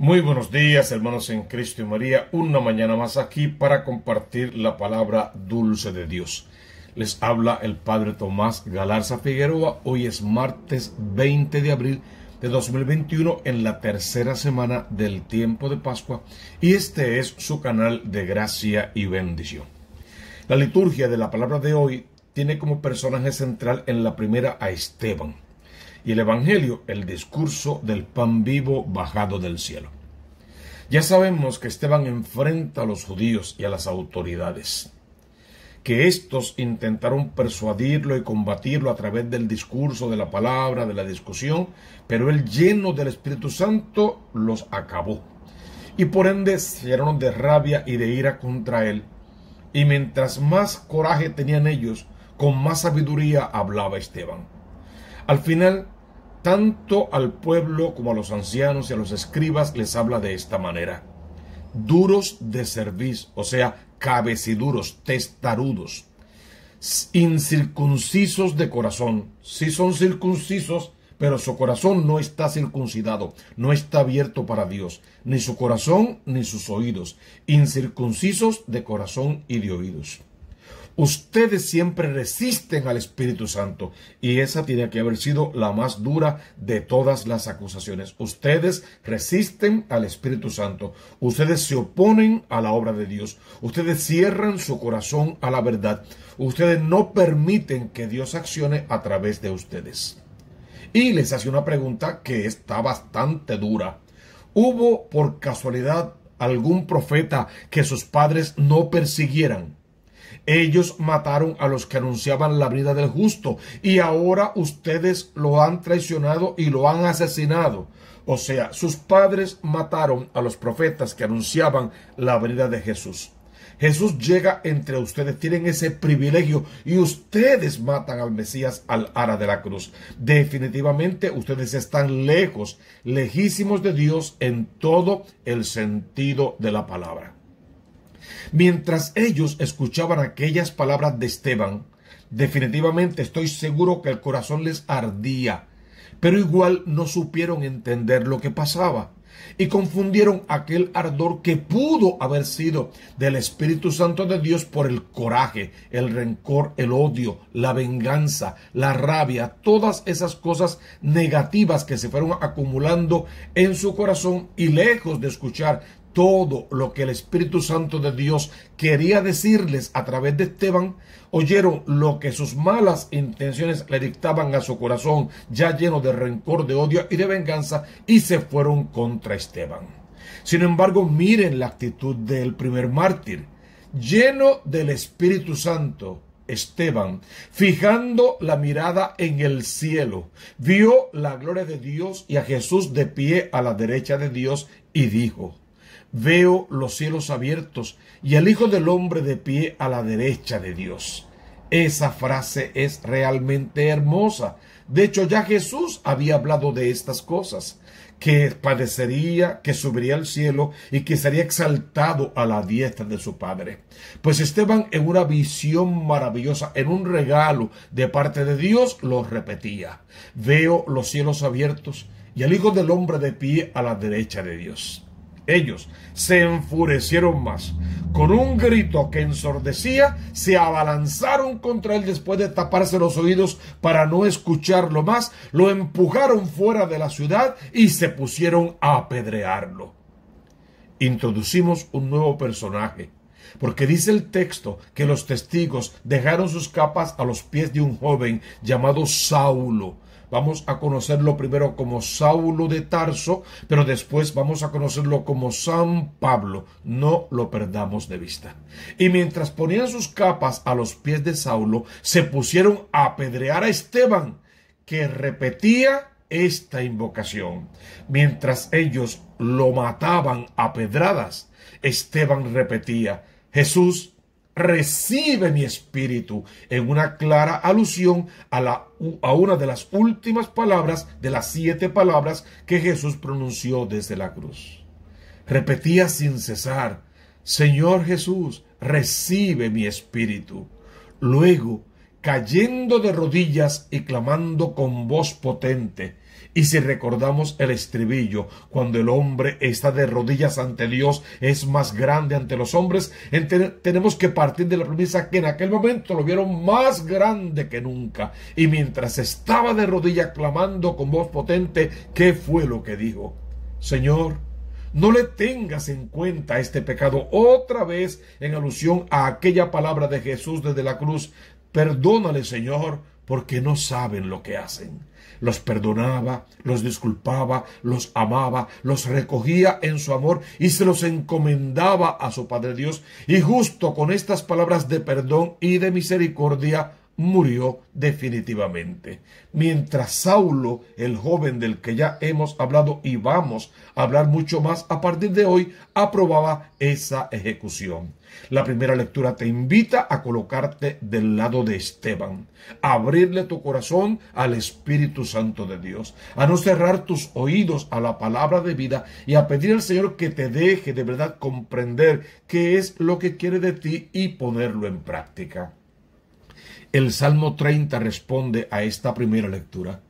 Muy buenos días, hermanos en Cristo y María. Una mañana más aquí para compartir la palabra dulce de Dios. Les habla el Padre Tomás Galarza Figueroa. Hoy es martes 20 de abril de 2021 en la tercera semana del tiempo de Pascua y este es su canal de gracia y bendición. La liturgia de la palabra de hoy tiene como personaje central en la primera a Esteban y el Evangelio el discurso del pan vivo bajado del cielo. Ya sabemos que Esteban enfrenta a los judíos y a las autoridades, que éstos intentaron persuadirlo y combatirlo a través del discurso, de la palabra, de la discusión, pero él lleno del Espíritu Santo los acabó. Y por ende se llenaron de rabia y de ira contra él. Y mientras más coraje tenían ellos, con más sabiduría hablaba Esteban. Al final, tanto al pueblo como a los ancianos y a los escribas les habla de esta manera. Duros de cerviz, o sea, cabeciduros, testarudos, incircuncisos de corazón. Si sí son circuncisos, pero su corazón no está circuncidado, no está abierto para Dios, ni su corazón ni sus oídos, incircuncisos de corazón y de oídos. Ustedes siempre resisten al Espíritu Santo y esa tiene que haber sido la más dura de todas las acusaciones. Ustedes resisten al Espíritu Santo. Ustedes se oponen a la obra de Dios. Ustedes cierran su corazón a la verdad. Ustedes no permiten que Dios accione a través de ustedes. Y les hace una pregunta que está bastante dura. ¿Hubo por casualidad algún profeta que sus padres no persiguieran? Ellos mataron a los que anunciaban la vida del justo y ahora ustedes lo han traicionado y lo han asesinado. O sea, sus padres mataron a los profetas que anunciaban la venida de Jesús. Jesús llega entre ustedes, tienen ese privilegio y ustedes matan al Mesías al ara de la cruz. Definitivamente ustedes están lejos, lejísimos de Dios en todo el sentido de la palabra. Mientras ellos escuchaban aquellas palabras de Esteban, definitivamente estoy seguro que el corazón les ardía, pero igual no supieron entender lo que pasaba y confundieron aquel ardor que pudo haber sido del Espíritu Santo de Dios por el coraje, el rencor, el odio, la venganza, la rabia, todas esas cosas negativas que se fueron acumulando en su corazón y lejos de escuchar todo lo que el Espíritu Santo de Dios quería decirles a través de Esteban, oyeron lo que sus malas intenciones le dictaban a su corazón, ya lleno de rencor, de odio y de venganza, y se fueron contra Esteban. Sin embargo, miren la actitud del primer mártir, lleno del Espíritu Santo. Esteban, fijando la mirada en el cielo, vio la gloria de Dios y a Jesús de pie a la derecha de Dios y dijo, veo los cielos abiertos y al Hijo del Hombre de pie a la derecha de Dios. Esa frase es realmente hermosa. De hecho, ya Jesús había hablado de estas cosas, que padecería, que subiría al cielo y que sería exaltado a la diestra de su Padre. Pues Esteban, en una visión maravillosa, en un regalo de parte de Dios, lo repetía. Veo los cielos abiertos y al Hijo del Hombre de pie a la derecha de Dios. Ellos se enfurecieron más. Con un grito que ensordecía, se abalanzaron contra él después de taparse los oídos para no escucharlo más, lo empujaron fuera de la ciudad y se pusieron a apedrearlo. Introducimos un nuevo personaje, porque dice el texto que los testigos dejaron sus capas a los pies de un joven llamado Saulo. Vamos a conocerlo primero como Saulo de Tarso, pero después vamos a conocerlo como San Pablo. No lo perdamos de vista. Y mientras ponían sus capas a los pies de Saulo, se pusieron a apedrear a Esteban, que repetía esta invocación. Mientras ellos lo mataban a pedradas, Esteban repetía, Jesús recibe mi espíritu en una clara alusión a, a una de las últimas palabras de las siete palabras que Jesús pronunció desde la cruz. Repetía sin cesar, Señor Jesús, recibe mi espíritu. Luego, cayendo de rodillas y clamando con voz potente, y si recordamos el estribillo, cuando el hombre está de rodillas ante Dios, es más grande ante los hombres, tenemos que partir de la premisa que en aquel momento lo vieron más grande que nunca. Y mientras estaba de rodillas clamando con voz potente, ¿qué fue lo que dijo? Señor, no le tengas en cuenta este pecado otra vez en alusión a aquella palabra de Jesús desde la cruz. Perdónale, Señor, porque no saben lo que hacen. Los perdonaba, los disculpaba, los amaba, los recogía en su amor y se los encomendaba a su Padre Dios. Y justo con estas palabras de perdón y de misericordia, murió definitivamente. Mientras Saulo, el joven del que ya hemos hablado y vamos a hablar mucho más a partir de hoy, aprobaba esa ejecución. La primera lectura te invita a colocarte del lado de Esteban, a abrirle tu corazón al Espíritu Santo de Dios, a no cerrar tus oídos a la palabra de vida y a pedir al Señor que te deje de verdad comprender qué es lo que quiere de ti y ponerlo en práctica. El Salmo 30 responde a esta primera lectura.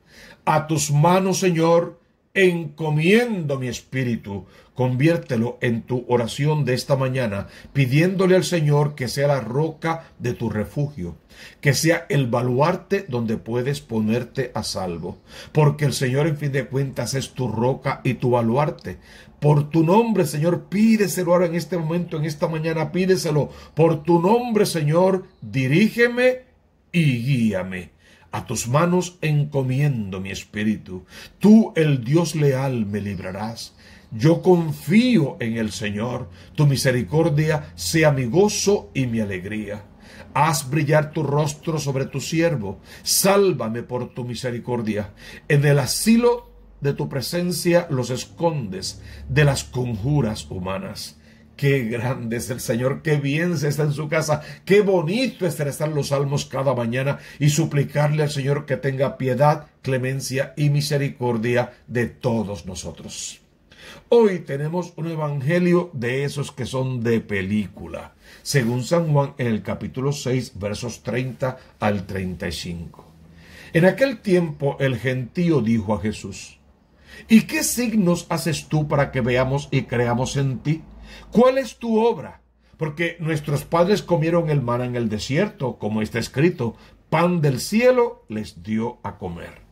A tus manos, Señor, encomiendo mi espíritu. Conviértelo en tu oración de esta mañana, pidiéndole al Señor que sea la roca de tu refugio, que sea el baluarte donde puedes ponerte a salvo. Porque el Señor, en fin de cuentas, es tu roca y tu baluarte. Por tu nombre, Señor, pídeselo ahora en este momento, en esta mañana, pídeselo. Por tu nombre, Señor, dirígeme y guíame. A tus manos encomiendo mi espíritu. Tú, el Dios leal, me librarás. Yo confío en el Señor. Tu misericordia sea mi gozo y mi alegría. Haz brillar tu rostro sobre tu siervo. Sálvame por tu misericordia. En el asilo de tu presencia los escondes de las conjuras humanas. Qué grande es el Señor, qué bien se está en su casa, qué bonito es estar los salmos cada mañana y suplicarle al Señor que tenga piedad, clemencia y misericordia de todos nosotros. Hoy tenemos un evangelio de esos que son de película, según San Juan en el capítulo 6, versos 30 al 35. En aquel tiempo el gentío dijo a Jesús, ¿Y qué signos haces tú para que veamos y creamos en ti? ¿Cuál es tu obra? Porque nuestros padres comieron el mar en el desierto, como está escrito, pan del cielo les dio a comer.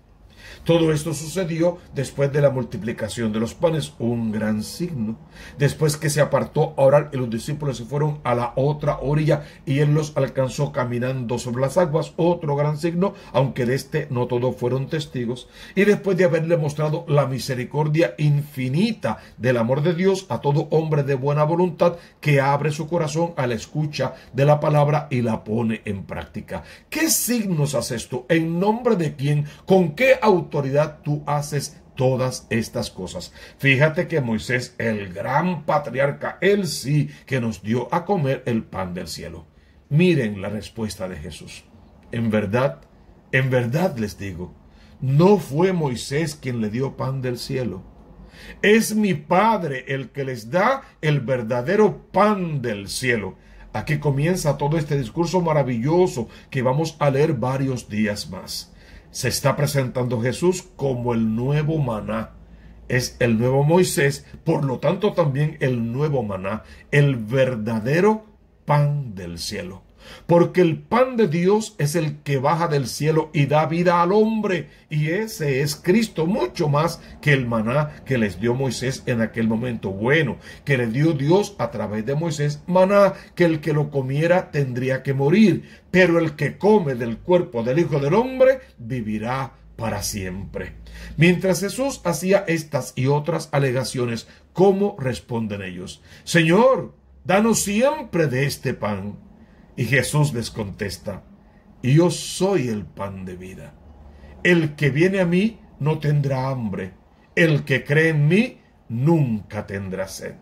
Todo esto sucedió después de la multiplicación de los panes, un gran signo. Después que se apartó a orar y los discípulos se fueron a la otra orilla y él los alcanzó caminando sobre las aguas, otro gran signo, aunque de este no todos fueron testigos. Y después de haberle mostrado la misericordia infinita del amor de Dios a todo hombre de buena voluntad que abre su corazón a la escucha de la palabra y la pone en práctica. ¿Qué signos hace esto? ¿En nombre de quién? ¿Con qué autoridad? autoridad tú haces todas estas cosas. Fíjate que Moisés, el gran patriarca, él sí que nos dio a comer el pan del cielo. Miren la respuesta de Jesús. En verdad, en verdad les digo, no fue Moisés quien le dio pan del cielo. Es mi Padre el que les da el verdadero pan del cielo. Aquí comienza todo este discurso maravilloso que vamos a leer varios días más se está presentando Jesús como el nuevo maná. Es el nuevo Moisés, por lo tanto también el nuevo maná, el verdadero pan del cielo. Porque el pan de Dios es el que baja del cielo y da vida al hombre, y ese es Cristo, mucho más que el maná que les dio Moisés en aquel momento. Bueno, que le dio Dios a través de Moisés maná, que el que lo comiera tendría que morir, pero el que come del cuerpo del Hijo del Hombre vivirá para siempre. Mientras Jesús hacía estas y otras alegaciones, ¿cómo responden ellos? Señor, danos siempre de este pan. Y Jesús les contesta, yo soy el pan de vida. El que viene a mí no tendrá hambre. El que cree en mí nunca tendrá sed.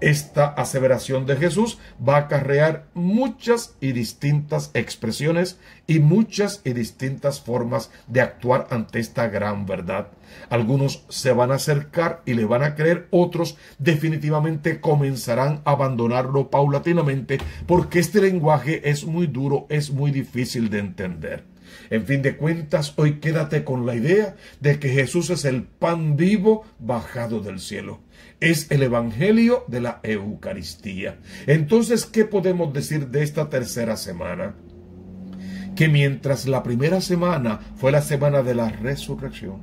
Esta aseveración de Jesús va a acarrear muchas y distintas expresiones y muchas y distintas formas de actuar ante esta gran verdad. Algunos se van a acercar y le van a creer, otros definitivamente comenzarán a abandonarlo paulatinamente porque este lenguaje es muy duro, es muy difícil de entender. En fin de cuentas, hoy quédate con la idea de que Jesús es el pan vivo bajado del cielo. Es el Evangelio de la Eucaristía. Entonces, ¿qué podemos decir de esta tercera semana? Que mientras la primera semana fue la semana de la resurrección,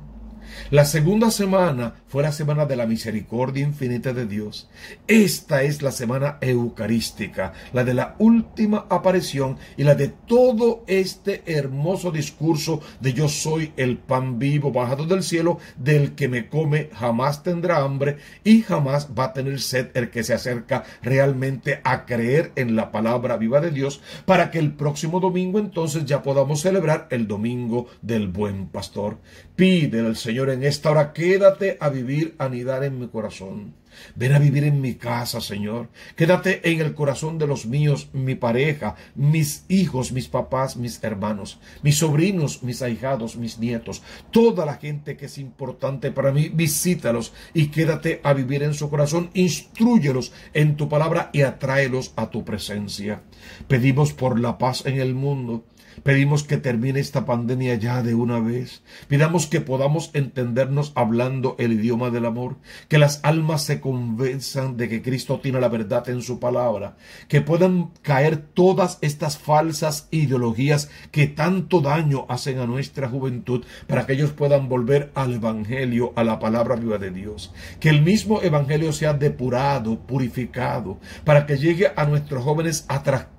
la segunda semana fue la semana de la misericordia infinita de Dios. Esta es la semana eucarística, la de la última aparición y la de todo este hermoso discurso de yo soy el pan vivo bajado del cielo, del que me come jamás tendrá hambre y jamás va a tener sed el que se acerca realmente a creer en la palabra viva de Dios para que el próximo domingo entonces ya podamos celebrar el domingo del buen pastor. Pide al Señor en esta hora quédate a vivir, anidar en mi corazón. Ven a vivir en mi casa, Señor. Quédate en el corazón de los míos, mi pareja, mis hijos, mis papás, mis hermanos, mis sobrinos, mis ahijados, mis nietos, toda la gente que es importante para mí. Visítalos y quédate a vivir en su corazón. Instruyelos en tu palabra y atráelos a tu presencia. Pedimos por la paz en el mundo Pedimos que termine esta pandemia ya de una vez. Pidamos que podamos entendernos hablando el idioma del amor, que las almas se convenzan de que Cristo tiene la verdad en su palabra, que puedan caer todas estas falsas ideologías que tanto daño hacen a nuestra juventud para que ellos puedan volver al Evangelio, a la palabra viva de Dios. Que el mismo Evangelio sea depurado, purificado, para que llegue a nuestros jóvenes atractivos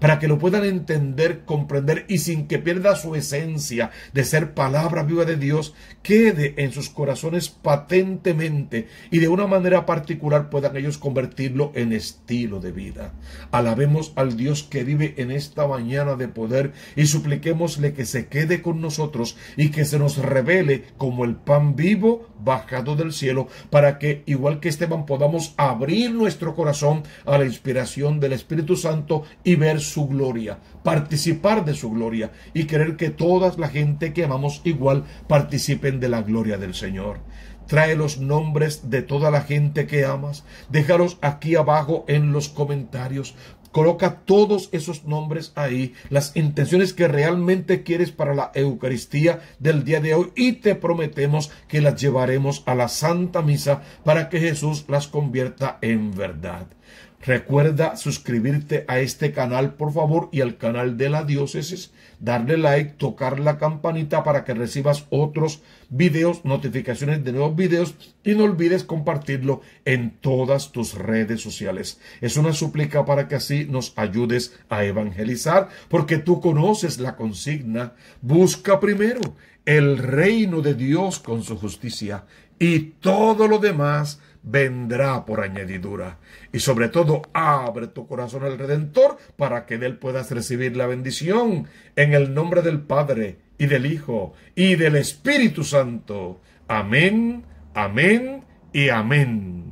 para que lo puedan entender, comprender y sin que pierda su esencia de ser palabra viva de Dios, quede en sus corazones patentemente y de una manera particular puedan ellos convertirlo en estilo de vida. Alabemos al Dios que vive en esta mañana de poder y supliquémosle que se quede con nosotros y que se nos revele como el pan vivo bajado del cielo para que igual que Esteban podamos abrir nuestro corazón a la inspiración del Espíritu Santo y ver su gloria, participar de su gloria y querer que toda la gente que amamos igual participen de la gloria del Señor. Trae los nombres de toda la gente que amas. Déjalos aquí abajo en los comentarios. Coloca todos esos nombres ahí, las intenciones que realmente quieres para la Eucaristía del día de hoy y te prometemos que las llevaremos a la Santa Misa para que Jesús las convierta en verdad. Recuerda suscribirte a este canal, por favor, y al canal de la diócesis, darle like, tocar la campanita para que recibas otros videos, notificaciones de nuevos videos y no olvides compartirlo en todas tus redes sociales. Es una súplica para que así nos ayudes a evangelizar, porque tú conoces la consigna, busca primero el reino de Dios con su justicia y todo lo demás vendrá por añadidura. Y sobre todo, abre tu corazón al Redentor para que de Él puedas recibir la bendición en el nombre del Padre y del Hijo y del Espíritu Santo. Amén, amén y amén.